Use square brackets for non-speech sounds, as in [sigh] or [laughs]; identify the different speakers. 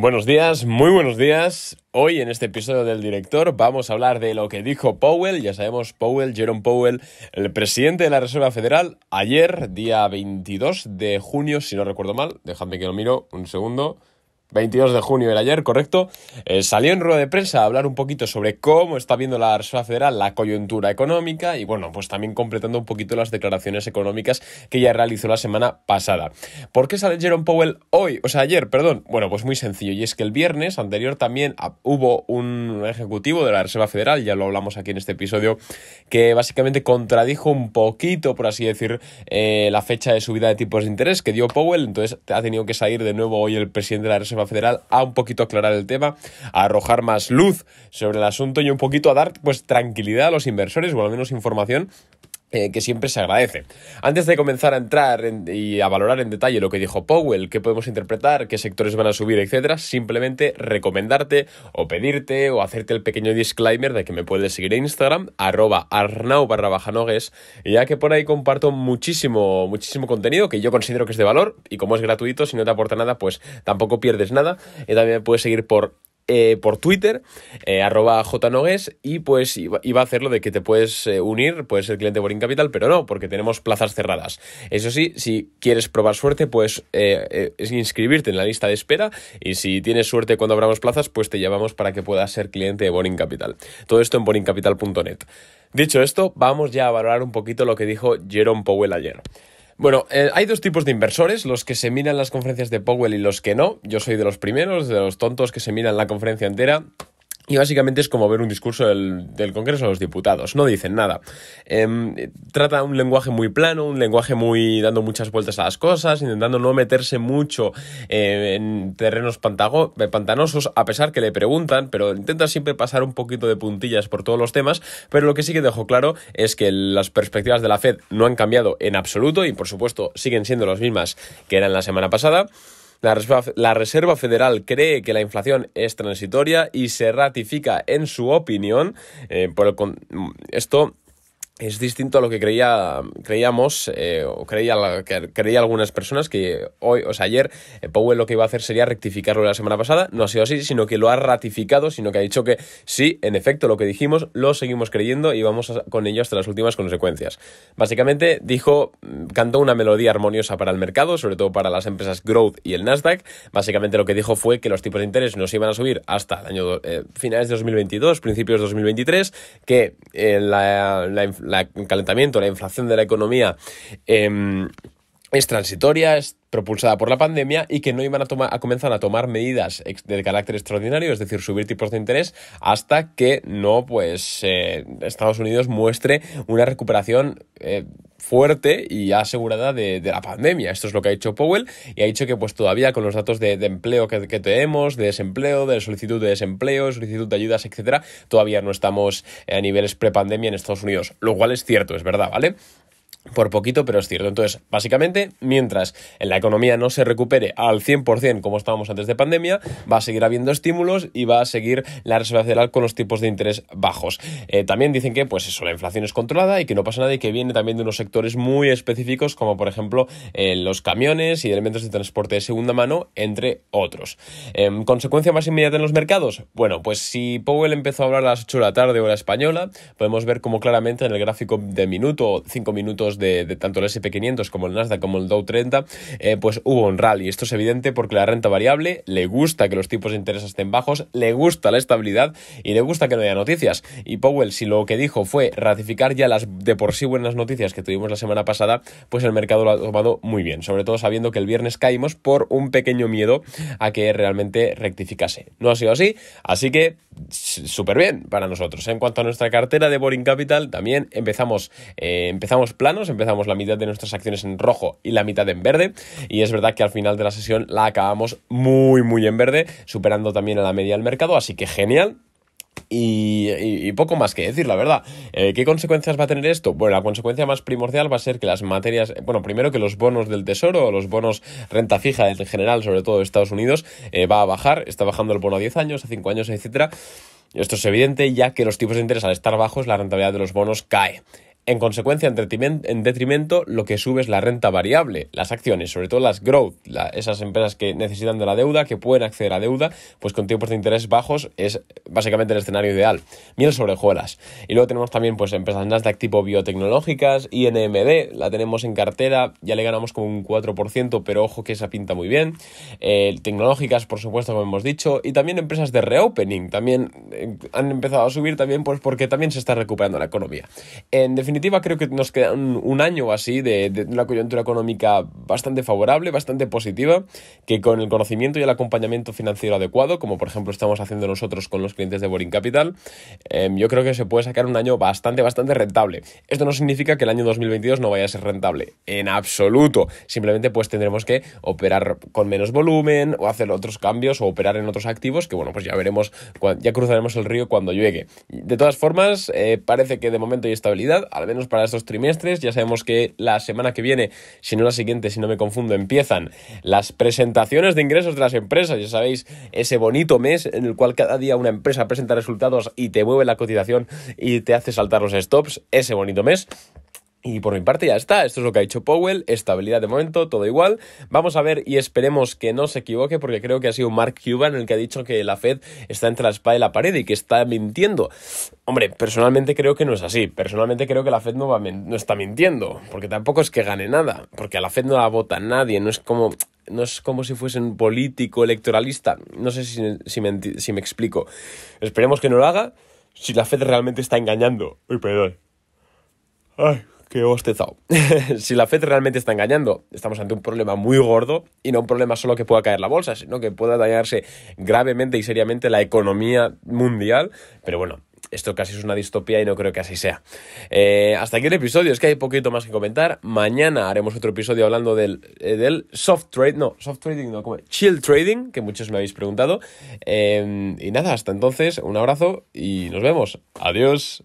Speaker 1: Buenos días, muy buenos días. Hoy en este episodio del director vamos a hablar de lo que dijo Powell, ya sabemos Powell, Jerome Powell, el presidente de la Reserva Federal, ayer, día 22 de junio, si no recuerdo mal, déjame que lo miro un segundo. 22 de junio del ayer, correcto, eh, salió en rueda de prensa a hablar un poquito sobre cómo está viendo la Reserva Federal la coyuntura económica y bueno, pues también completando un poquito las declaraciones económicas que ya realizó la semana pasada. ¿Por qué sale Jerome Powell hoy? O sea, ayer, perdón. Bueno, pues muy sencillo. Y es que el viernes anterior también hubo un ejecutivo de la Reserva Federal, ya lo hablamos aquí en este episodio, que básicamente contradijo un poquito, por así decir, eh, la fecha de subida de tipos de interés que dio Powell. Entonces ha tenido que salir de nuevo hoy el presidente de la Reserva Federal a un poquito aclarar el tema, a arrojar más luz sobre el asunto y un poquito a dar pues tranquilidad a los inversores o al menos información eh, que siempre se agradece. Antes de comenzar a entrar y a valorar en detalle lo que dijo Powell, qué podemos interpretar, qué sectores van a subir, etcétera, simplemente recomendarte o pedirte o hacerte el pequeño disclaimer de que me puedes seguir en Instagram, arroba arnau barra bajanogues, ya que por ahí comparto muchísimo, muchísimo contenido que yo considero que es de valor y como es gratuito, si no te aporta nada, pues tampoco pierdes nada. Y también me puedes seguir por eh, por Twitter, eh, arroba jnogues, y pues iba a hacerlo de que te puedes eh, unir, puedes ser cliente de Boring Capital, pero no, porque tenemos plazas cerradas. Eso sí, si quieres probar suerte, pues es inscribirte en la lista de espera, y si tienes suerte cuando abramos plazas, pues te llamamos para que puedas ser cliente de Boring Capital. Todo esto en boringcapital.net. Dicho esto, vamos ya a valorar un poquito lo que dijo Jerome Powell ayer. Bueno, eh, hay dos tipos de inversores, los que se miran las conferencias de Powell y los que no. Yo soy de los primeros, de los tontos que se miran la conferencia entera y básicamente es como ver un discurso del, Congreso de los diputados, no dicen nada. Em, trata un lenguaje muy plano, un lenguaje muy dando muchas vueltas a las cosas, intentando no meterse mucho eh, en terrenos eh, pantanosos, a pesar que le preguntan, pero intenta siempre pasar un poquito de puntillas por todos los temas, pero lo que sí que dejó claro es que las perspectivas de la Fed no han cambiado en absoluto y por supuesto siguen siendo las mismas que eran la semana pasada. La Reserva, la Reserva Federal cree que la inflación es transitoria y se ratifica en su opinión. Eh, por el, esto es distinto a lo que creía, creíamos eh, o creía, creía, algunas personas que hoy, o ayer eh, Powell lo que iba a hacer sería rectificarlo la semana pasada. No ha sido así, sino que lo ha ratificado, sino que ha dicho que sí, en efecto, lo que dijimos lo seguimos creyendo y vamos con ello hasta las últimas consecuencias. Básicamente dijo, mm, cantó una melodía armoniosa para el mercado, sobre todo para las empresas Growth y el Nasdaq. Básicamente lo que dijo fue que los tipos de interés no se iban a subir hasta año eh, finales de 2022, principios de 2023, que la, la el calentamiento, la inflación de la economía, em, es transitoria, es propulsada por la pandemia y que no iban a, tomar, a comenzar a tomar medidas de carácter extraordinario, es decir, subir tipos de interés hasta que no, pues, eh, Estados Unidos muestre una recuperación eh, fuerte y asegurada de, la pandemia. Esto es lo que ha dicho Powell y ha dicho que, pues, todavía con los datos de, empleo que, que, tenemos, de desempleo, de solicitud de desempleo, solicitud de ayudas, etcétera, todavía no estamos eh, a niveles prepandemia en Estados Unidos, lo cual es cierto, es verdad, ¿vale? por poquito, pero es cierto. Entonces, básicamente, mientras la economía no se recupere al 100% como estábamos antes de pandemia, va a seguir habiendo estímulos y va a seguir la Reserva Federal con los tipos de interés bajos. Eh, también dicen que, pues eso, la inflación es controlada y que no pasa nada y que viene también de unos sectores muy específicos como, por ejemplo, eh, los camiones y elementos de transporte de segunda mano, entre otros. Em, ¿Consecuencia más inmediata en los mercados? Bueno, pues si Powell empezó a hablar a las 8 de la tarde, hora española, podemos ver como claramente en el gráfico de minuto o 5 minutos de, tanto el SP500 como el Nasdaq como el Dow 30, eh, pues hubo un rally. Esto es evidente porque la renta variable le gusta que los tipos de interés estén bajos, le gusta la estabilidad y le gusta que no haya noticias. Y Powell, si lo que dijo fue ratificar ya las de por sí buenas noticias que tuvimos la semana pasada, pues el mercado lo ha tomado muy bien, sobre todo sabiendo que el viernes caímos por un pequeño miedo a que realmente rectificase. No ha sido así, así que súper bien para nosotros. En cuanto a nuestra cartera de Boring Capital, también empezamos, eh, empezamos planos empezamos la mitad de nuestras acciones en rojo y la mitad en verde, y es verdad que al final de la sesión la acabamos muy, muy en verde, superando también a la media del mercado, así que genial. Y, poco más que decir, la verdad. Eh, ¿Qué consecuencias va a tener esto? Bueno, la consecuencia más primordial va a ser que las materias, bueno, primero que los bonos del Tesoro, los bonos renta fija en general, sobre todo de Estados Unidos, eh, va a bajar, está bajando el bono a 10 años, a 5 años, etcétera. Esto es evidente ya que los tipos de interés al estar bajos la rentabilidad de los bonos cae. En consecuencia, en detrimento, lo que sube es la renta variable, las acciones, sobre todo las growth, esas empresas que necesitan de la deuda, que pueden acceder a deuda, pues con tiempos de interés bajos es básicamente el escenario ideal. Miel sobre juelas Y luego tenemos también pues empresas Nasdaq tipo biotecnológicas, INMD, la tenemos en cartera, ya le ganamos como un 4%, pero ojo que esa pinta muy bien. Eh, tecnológicas, por supuesto, como hemos dicho, y también empresas de reopening, también eh, han empezado a subir también pues porque también se está recuperando la economía. En definitiva, definitiva, creo que nos queda un, año o así de, una coyuntura económica bastante favorable, bastante positiva, que con el conocimiento y el acompañamiento financiero adecuado, como por ejemplo estamos haciendo nosotros con los clientes de Boring Capital, em, yo creo que se puede sacar un año bastante, bastante rentable. Esto no significa que el año 2022 no vaya a ser rentable, en absoluto. Simplemente pues tendremos que operar con menos volumen o hacer otros cambios o operar en otros activos que bueno, pues ya veremos, ya cruzaremos el río cuando llegue. De todas formas, eh, parece que de momento hay estabilidad menos para estos trimestres. Ya sabemos que la semana que viene, si no la siguiente, si no me confundo, empiezan las presentaciones de ingresos de las empresas. Ya sabéis, ese bonito mes en el cual cada día una empresa presenta resultados y te mueve la cotización y te hace saltar los stops. Ese bonito mes. Y por mi parte ya está, esto es lo que ha dicho Powell, estabilidad de momento, todo igual. Vamos a ver y esperemos que no se equivoque porque creo que ha sido Mark Cuban el que ha dicho que la Fed está entre la espada y la pared y que está mintiendo. Hombre, personalmente creo que no es así, personalmente creo que la Fed no, va, no está mintiendo, porque tampoco es que gane nada, porque a la Fed no la vota nadie, no es como no es como si fuese un político electoralista, no sé si, me, explico. Esperemos que no lo haga si la Fed realmente está engañando. Uy, perdón. Ay, que bostezado. [laughs] si la Fed realmente está engañando, estamos ante un problema muy gordo y no un problema solo que pueda caer la bolsa, sino que pueda dañarse gravemente y seriamente la economía mundial. Pero bueno, esto casi es una distopía y no creo que así sea. Eh, hasta aquí el episodio, es que hay poquito más que comentar. Mañana haremos otro episodio hablando del, eh, soft trade, no, soft trading, no, como chill trading, que muchos me habéis preguntado. Eh, y nada, hasta entonces, un abrazo y nos vemos. Adiós.